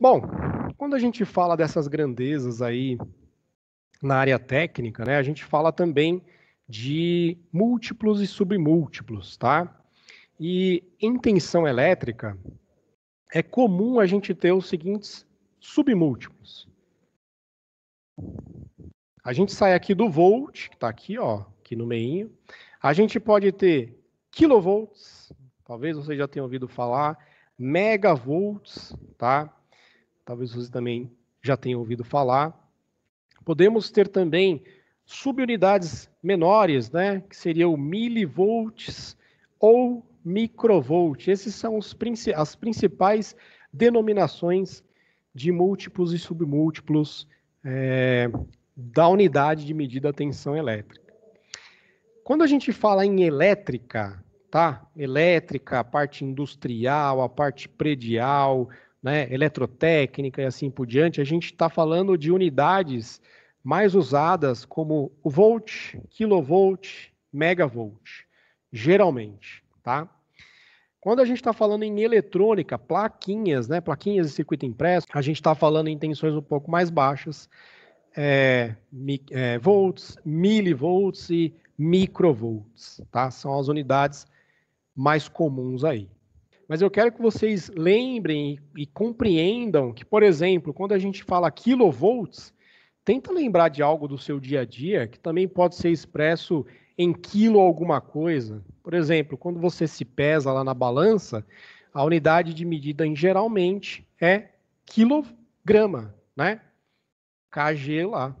Bom, quando a gente fala dessas grandezas aí na área técnica, né, a gente fala também de múltiplos e submúltiplos, tá? E em tensão elétrica, é comum a gente ter os seguintes submúltiplos. A gente sai aqui do volt, que está aqui, ó, aqui no meinho. A gente pode ter kilovolts, talvez você já tenha ouvido falar, megavolts, tá? talvez você também já tenha ouvido falar. Podemos ter também subunidades menores, né, que seria o milivolts ou microvolt. Esses são os, as principais denominações de múltiplos e submúltiplos é, da unidade de medida tensão elétrica. Quando a gente fala em elétrica, tá? Elétrica, a parte industrial, a parte predial, né, eletrotécnica e assim por diante, a gente está falando de unidades mais usadas como volt, kilovolt, megavolt, geralmente, tá? Quando a gente está falando em eletrônica, plaquinhas, né, plaquinhas de circuito impresso, a gente está falando em tensões um pouco mais baixas, é, é, volts, milivolts e microvolts, tá? São as unidades mais comuns aí mas eu quero que vocês lembrem e compreendam que, por exemplo, quando a gente fala kilovolts, tenta lembrar de algo do seu dia a dia que também pode ser expresso em quilo alguma coisa. Por exemplo, quando você se pesa lá na balança, a unidade de medida em geralmente é quilograma, né? KG lá.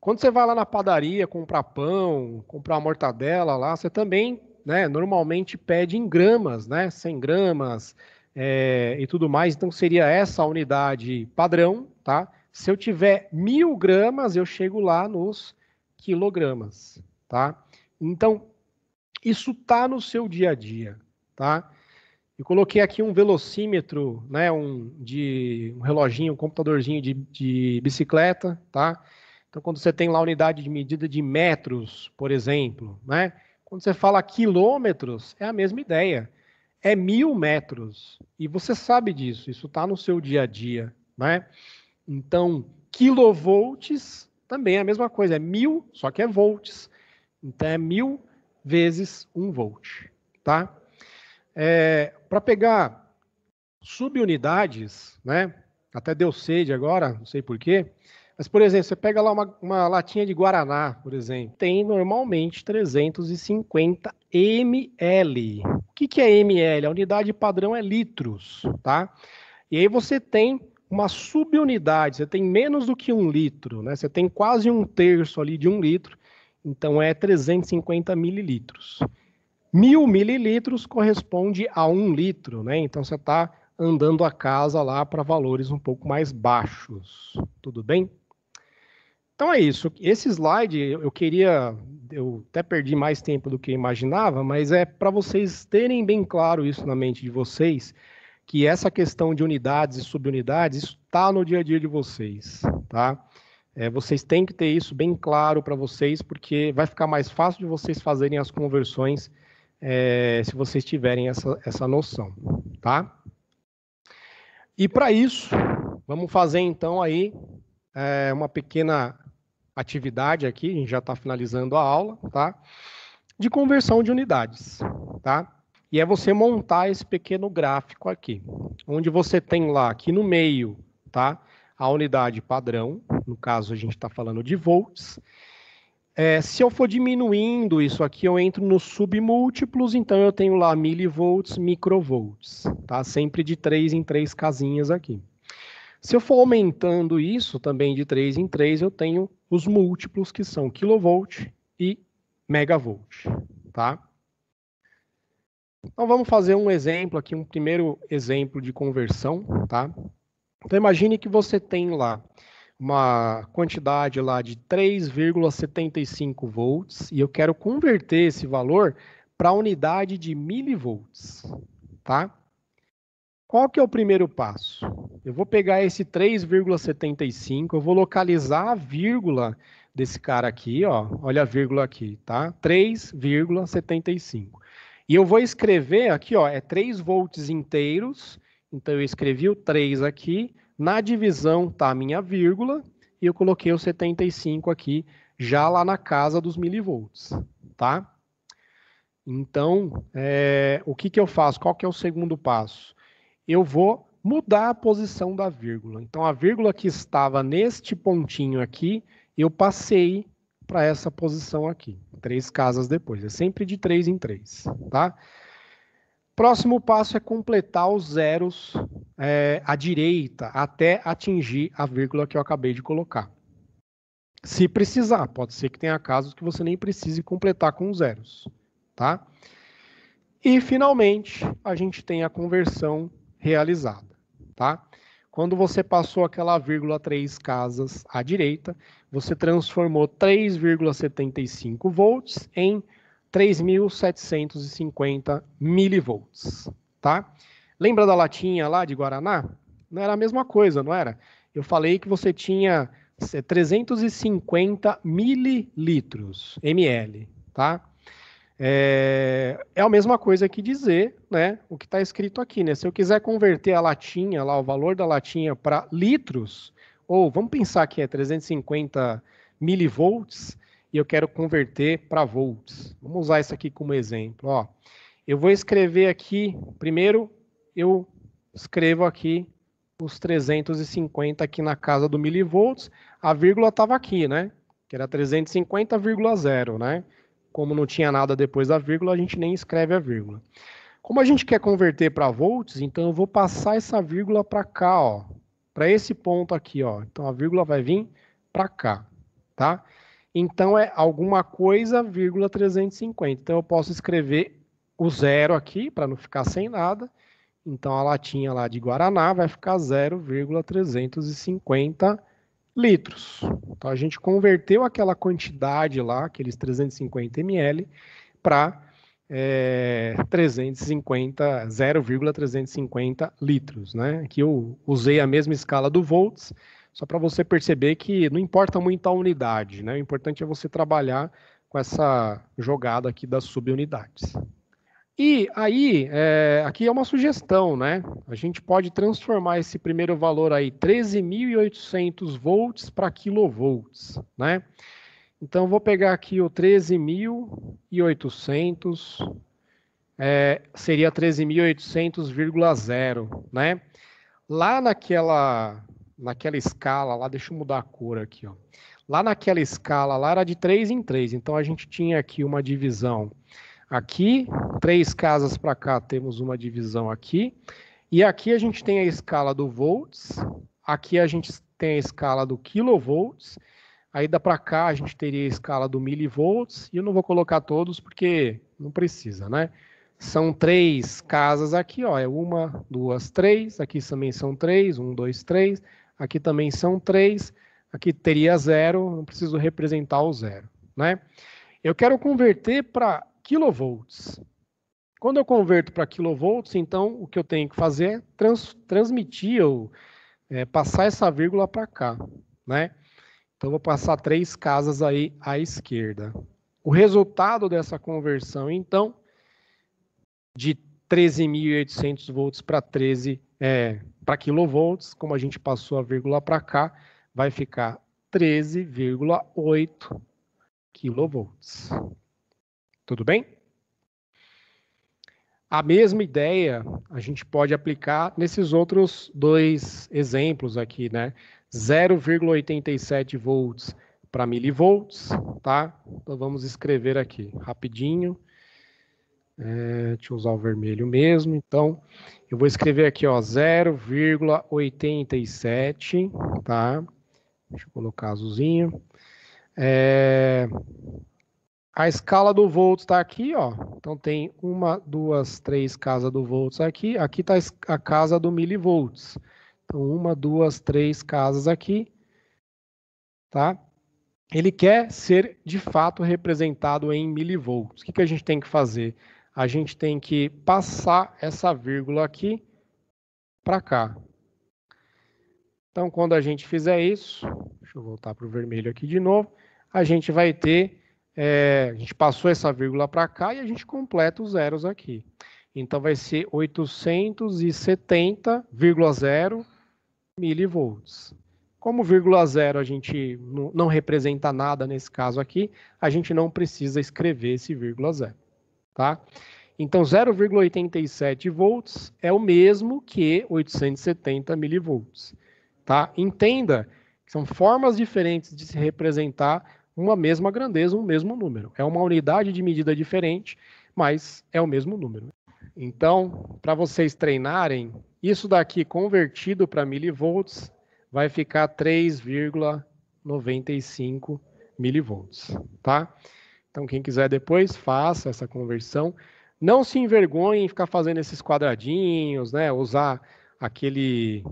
Quando você vai lá na padaria comprar pão, comprar uma mortadela lá, você também né, normalmente pede em gramas, né, 100 gramas é, e tudo mais. Então seria essa a unidade padrão, tá? Se eu tiver mil gramas, eu chego lá nos quilogramas, tá? Então isso está no seu dia a dia, tá? Eu coloquei aqui um velocímetro, né, um, de, um reloginho, um computadorzinho de, de bicicleta, tá? Então, quando você tem lá unidade de medida de metros, por exemplo, né? Quando você fala quilômetros, é a mesma ideia. É mil metros. E você sabe disso, isso está no seu dia a dia. Né? Então, quilovolts também é a mesma coisa, é mil, só que é volts. Então, é mil vezes um volt. Tá? É, Para pegar subunidades, né? até deu sede agora, não sei porquê. quê mas, por exemplo, você pega lá uma, uma latinha de Guaraná, por exemplo, tem normalmente 350 ml. O que, que é ml? A unidade padrão é litros, tá? E aí você tem uma subunidade, você tem menos do que um litro, né? Você tem quase um terço ali de um litro, então é 350 mililitros. Mil mililitros corresponde a um litro, né? Então você está andando a casa lá para valores um pouco mais baixos. Tudo bem? Então é isso. Esse slide eu queria, eu até perdi mais tempo do que imaginava, mas é para vocês terem bem claro isso na mente de vocês, que essa questão de unidades e subunidades está no dia a dia de vocês, tá? É, vocês têm que ter isso bem claro para vocês, porque vai ficar mais fácil de vocês fazerem as conversões é, se vocês tiverem essa, essa noção, tá? E para isso, vamos fazer então aí é, uma pequena atividade aqui, a gente já está finalizando a aula, tá? De conversão de unidades, tá? E é você montar esse pequeno gráfico aqui, onde você tem lá aqui no meio, tá? A unidade padrão, no caso a gente está falando de volts. É, se eu for diminuindo isso aqui, eu entro nos submúltiplos, então eu tenho lá milivolts, microvolts, tá? Sempre de três em três casinhas aqui. Se eu for aumentando isso também de 3 em 3, eu tenho os múltiplos que são kilovolt e megavolt, tá? Então vamos fazer um exemplo aqui, um primeiro exemplo de conversão, tá? Então imagine que você tem lá uma quantidade lá de 3,75 volts e eu quero converter esse valor para a unidade de milivolts, tá? Qual que é o primeiro passo? Eu vou pegar esse 3,75, eu vou localizar a vírgula desse cara aqui, ó. Olha a vírgula aqui, tá? 3,75. E eu vou escrever aqui, ó, é 3 volts inteiros. Então eu escrevi o 3 aqui, na divisão tá a minha vírgula e eu coloquei o 75 aqui já lá na casa dos milivolts, tá? Então, é, o que, que eu faço? Qual que é o segundo passo? eu vou mudar a posição da vírgula. Então, a vírgula que estava neste pontinho aqui, eu passei para essa posição aqui, três casas depois. É sempre de três em três, tá? Próximo passo é completar os zeros é, à direita até atingir a vírgula que eu acabei de colocar. Se precisar, pode ser que tenha casos que você nem precise completar com zeros, tá? E, finalmente, a gente tem a conversão realizada, tá? Quando você passou aquela vírgula três casas à direita, você transformou 3,75 volts em 3.750 milivolts, tá? Lembra da latinha lá de Guaraná? Não era a mesma coisa, não era? Eu falei que você tinha 350 eh, mililitros, ml, tá? É, é a mesma coisa que dizer né, o que está escrito aqui. Né? Se eu quiser converter a latinha, lá, o valor da latinha para litros, ou vamos pensar que é 350 milivolts, e eu quero converter para volts. Vamos usar isso aqui como exemplo. Ó. Eu vou escrever aqui, primeiro eu escrevo aqui os 350 aqui na casa do milivolts, a vírgula estava aqui, né? Que era 350,0, né? como não tinha nada depois da vírgula, a gente nem escreve a vírgula. Como a gente quer converter para volts, então eu vou passar essa vírgula para cá, ó, para esse ponto aqui, ó. Então a vírgula vai vir para cá, tá? Então é alguma coisa, vírgula 350. Então eu posso escrever o zero aqui para não ficar sem nada. Então a latinha lá de guaraná vai ficar 0,350 litros. Então a gente converteu aquela quantidade lá, aqueles 350 ml, para é, 350, 0,350 litros, né? Aqui eu usei a mesma escala do volts, só para você perceber que não importa muito a unidade, né? O importante é você trabalhar com essa jogada aqui das subunidades. E aí, é, aqui é uma sugestão, né? A gente pode transformar esse primeiro valor aí, 13.800 volts para kilovolts, né? Então, vou pegar aqui o 13.800, é, seria 13.800,0, né? Lá naquela, naquela escala, lá, deixa eu mudar a cor aqui, ó. Lá naquela escala, lá era de 3 em 3, então a gente tinha aqui uma divisão aqui, três casas para cá temos uma divisão aqui, e aqui a gente tem a escala do volts, aqui a gente tem a escala do kilovolts, aí dá para cá a gente teria a escala do milivolts, e eu não vou colocar todos porque não precisa, né? São três casas aqui, ó, é uma, duas, três, aqui também são três, um, dois, três, aqui também são três, aqui teria zero, não preciso representar o zero, né? Eu quero converter para kilovolts. Quando eu converto para kilovolts, então o que eu tenho que fazer é trans, transmitir ou é, passar essa vírgula para cá, né? Então vou passar três casas aí à esquerda. O resultado dessa conversão, então, de 13.800 volts para 13 é, para kilovolts, como a gente passou a vírgula para cá, vai ficar 13,8 kilovolts. Tudo bem? A mesma ideia a gente pode aplicar nesses outros dois exemplos aqui, né? 0,87 volts para milivolts, tá? Então vamos escrever aqui rapidinho. É, deixa eu usar o vermelho mesmo. Então, eu vou escrever aqui, ó, 0,87, tá? Deixa eu colocar azulzinho. É, a escala do volts está aqui, ó. Então tem uma, duas, três casas do volts aqui. Aqui está a casa do milivolts. Então uma, duas, três casas aqui, tá? Ele quer ser de fato representado em milivolts. O que, que a gente tem que fazer? A gente tem que passar essa vírgula aqui para cá. Então quando a gente fizer isso, deixa eu voltar para o vermelho aqui de novo, a gente vai ter é, a gente passou essa vírgula para cá e a gente completa os zeros aqui. Então vai ser 870,0 milivolts. Como vírgula zero a gente não representa nada nesse caso aqui, a gente não precisa escrever esse vírgula zero, tá? Então 0,87 volts é o mesmo que 870 milivolts, tá? Entenda que são formas diferentes de se representar uma mesma grandeza, um mesmo número. É uma unidade de medida diferente, mas é o mesmo número. Então, para vocês treinarem, isso daqui convertido para milivolts vai ficar 3,95 milivolts, tá? Então, quem quiser depois, faça essa conversão. Não se envergonhe em ficar fazendo esses quadradinhos, né? Usar aquele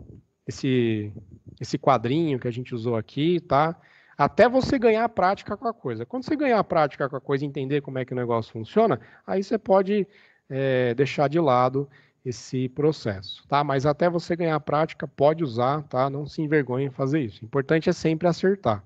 esse esse quadrinho que a gente usou aqui, tá? até você ganhar a prática com a coisa. Quando você ganhar a prática com a coisa, entender como é que o negócio funciona, aí você pode é, deixar de lado esse processo, tá? Mas até você ganhar a prática, pode usar, tá? Não se envergonhe em fazer isso. O importante é sempre acertar.